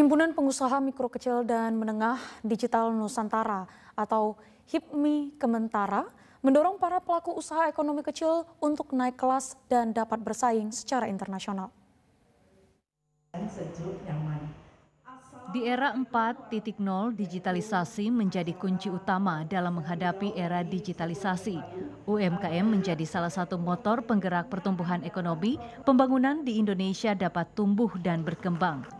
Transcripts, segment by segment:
Himpunan Pengusaha Mikro Kecil dan Menengah Digital Nusantara atau HIPMI Kementara mendorong para pelaku usaha ekonomi kecil untuk naik kelas dan dapat bersaing secara internasional. Di era 4.0, digitalisasi menjadi kunci utama dalam menghadapi era digitalisasi. UMKM menjadi salah satu motor penggerak pertumbuhan ekonomi, pembangunan di Indonesia dapat tumbuh dan berkembang.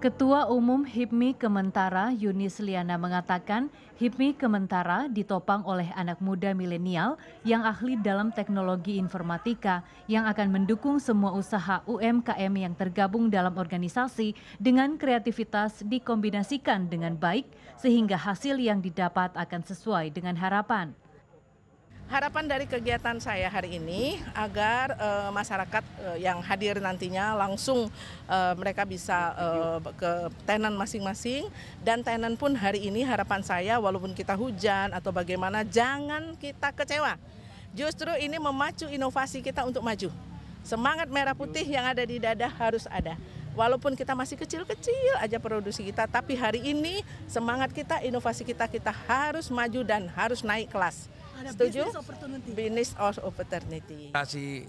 Ketua Umum HIPMI Kementara Yunis Liana mengatakan HIPMI Kementara ditopang oleh anak muda milenial yang ahli dalam teknologi informatika yang akan mendukung semua usaha UMKM yang tergabung dalam organisasi dengan kreativitas dikombinasikan dengan baik sehingga hasil yang didapat akan sesuai dengan harapan. Harapan dari kegiatan saya hari ini agar e, masyarakat e, yang hadir nantinya langsung e, mereka bisa e, ke tenan masing-masing dan tenan pun hari ini harapan saya walaupun kita hujan atau bagaimana jangan kita kecewa. Justru ini memacu inovasi kita untuk maju. Semangat merah putih yang ada di dada harus ada. Walaupun kita masih kecil-kecil aja produksi kita, tapi hari ini semangat kita, inovasi kita, kita harus maju dan harus naik kelas ada Setuju? Business of opportunity. Si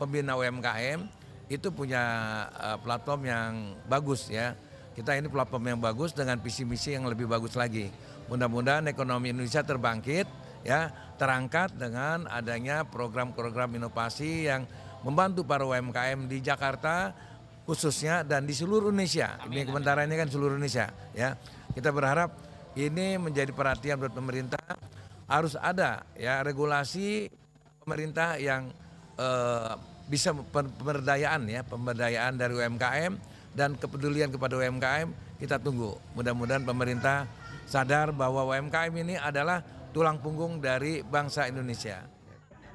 pembina UMKM itu punya eh, platform yang bagus ya. Kita ini platform yang bagus dengan visi misi yang lebih bagus lagi. Mudah-mudahan ekonomi Indonesia terbangkit ya, terangkat dengan adanya program-program inovasi yang membantu para UMKM di Jakarta khususnya dan di seluruh Indonesia. ini sementara ini kan seluruh Indonesia ya. Kita berharap ini menjadi perhatian buat pemerintah harus ada ya regulasi pemerintah yang eh, bisa pemberdayaan ya pemberdayaan dari UMKM dan kepedulian kepada UMKM kita tunggu mudah-mudahan pemerintah sadar bahwa UMKM ini adalah tulang punggung dari bangsa Indonesia.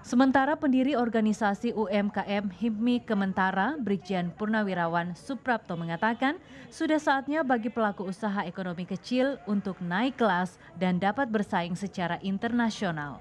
Sementara pendiri organisasi UMKM HIMMI Kementara, Brigjen Purnawirawan Suprapto mengatakan, sudah saatnya bagi pelaku usaha ekonomi kecil untuk naik kelas dan dapat bersaing secara internasional.